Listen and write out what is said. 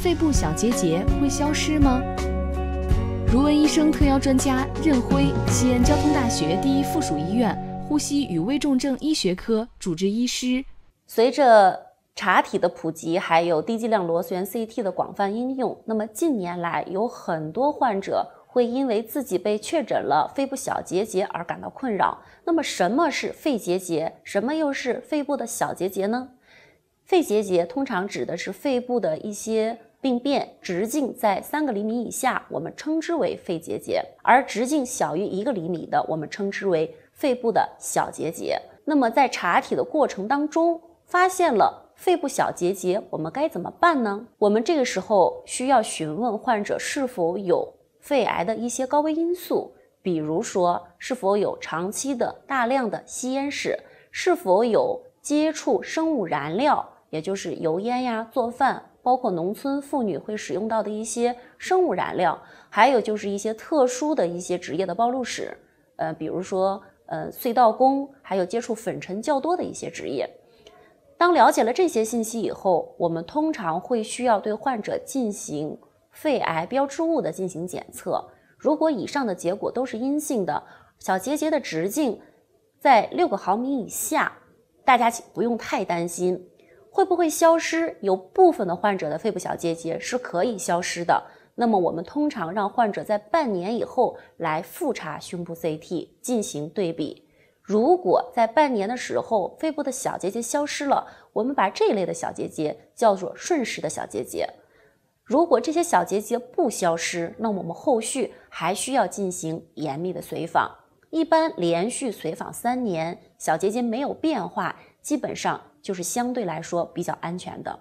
肺部小结节会消失吗？如闻医生特邀专家任辉，西安交通大学第一附属医院呼吸与危重症医学科主治医师。随着查体的普及，还有低剂量螺旋 CT 的广泛应用，那么近年来有很多患者会因为自己被确诊了肺部小结节而感到困扰。那么什么是肺结节？什么又是肺部的小结节呢？肺结节通常指的是肺部的一些。病变直径在三个厘米以下，我们称之为肺结节；而直径小于一个厘米的，我们称之为肺部的小结节。那么，在查体的过程当中，发现了肺部小结节，我们该怎么办呢？我们这个时候需要询问患者是否有肺癌的一些高危因素，比如说是否有长期的大量的吸烟史，是否有接触生物燃料，也就是油烟呀做饭。包括农村妇女会使用到的一些生物燃料，还有就是一些特殊的一些职业的暴露史，呃，比如说呃隧道工，还有接触粉尘较多的一些职业。当了解了这些信息以后，我们通常会需要对患者进行肺癌标志物的进行检测。如果以上的结果都是阴性的，小结节的直径在六个毫米以下，大家请不用太担心。会不会消失？有部分的患者的肺部小结节是可以消失的。那么我们通常让患者在半年以后来复查胸部 CT 进行对比。如果在半年的时候肺部的小结节消失了，我们把这一类的小结节叫做瞬时的小结节。如果这些小结节不消失，那我们后续还需要进行严密的随访。一般连续随访三年，小结节没有变化，基本上就是相对来说比较安全的。